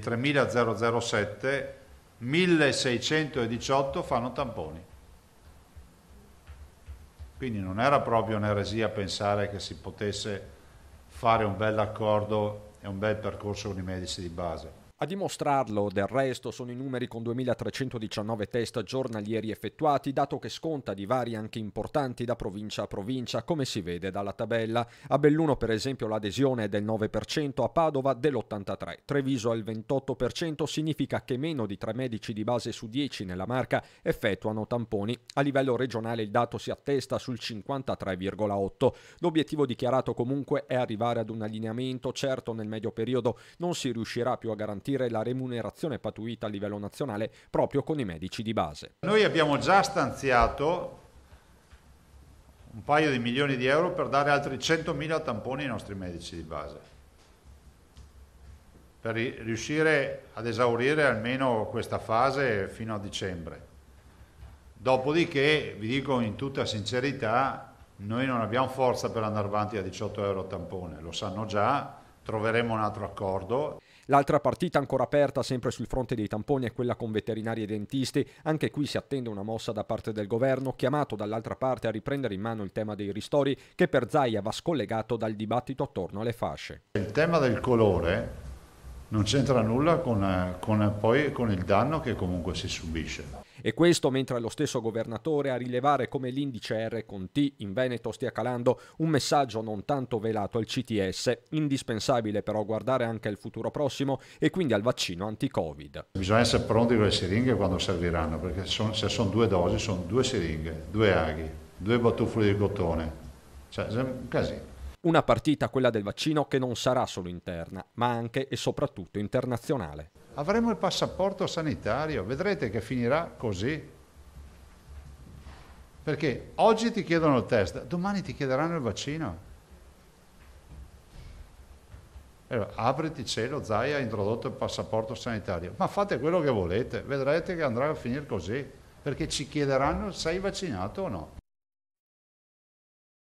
3007 1.618 fanno tamponi. Quindi non era proprio un'eresia pensare che si potesse fare un bel accordo e un bel percorso con i medici di base. A dimostrarlo, del resto, sono i numeri con 2319 test giornalieri effettuati, dato che sconta di vari anche importanti da provincia a provincia, come si vede dalla tabella. A Belluno, per esempio, l'adesione è del 9%, a Padova dell'83%, Treviso è il 28%, significa che meno di 3 medici di base su 10 nella marca effettuano tamponi. A livello regionale il dato si attesta sul 53,8%. L'obiettivo dichiarato comunque è arrivare ad un allineamento, certo nel medio periodo non si riuscirà più a garantire garantire la remunerazione patuita a livello nazionale proprio con i medici di base. Noi abbiamo già stanziato un paio di milioni di euro per dare altri 100.000 tamponi ai nostri medici di base per riuscire ad esaurire almeno questa fase fino a dicembre. Dopodiché, vi dico in tutta sincerità, noi non abbiamo forza per andare avanti a 18 euro tampone, lo sanno già, troveremo un altro accordo. L'altra partita ancora aperta sempre sul fronte dei tamponi è quella con veterinari e dentisti. Anche qui si attende una mossa da parte del governo, chiamato dall'altra parte a riprendere in mano il tema dei ristori, che per Zaia va scollegato dal dibattito attorno alle fasce. Il tema del colore non c'entra nulla con, eh, con, eh, poi, con il danno che comunque si subisce. E questo mentre lo stesso governatore a rilevare come l'indice R con T in Veneto stia calando un messaggio non tanto velato al CTS, indispensabile però guardare anche al futuro prossimo e quindi al vaccino anti-Covid. Bisogna essere pronti con le siringhe quando serviranno, perché sono, se sono due dosi sono due siringhe, due aghi, due battufoli di bottone. cioè è un casino. Una partita, quella del vaccino, che non sarà solo interna, ma anche e soprattutto internazionale avremo il passaporto sanitario, vedrete che finirà così. Perché oggi ti chiedono il test, domani ti chiederanno il vaccino. Allora, apriti cielo, Zai ha introdotto il passaporto sanitario, ma fate quello che volete, vedrete che andrà a finire così, perché ci chiederanno se sei vaccinato o no.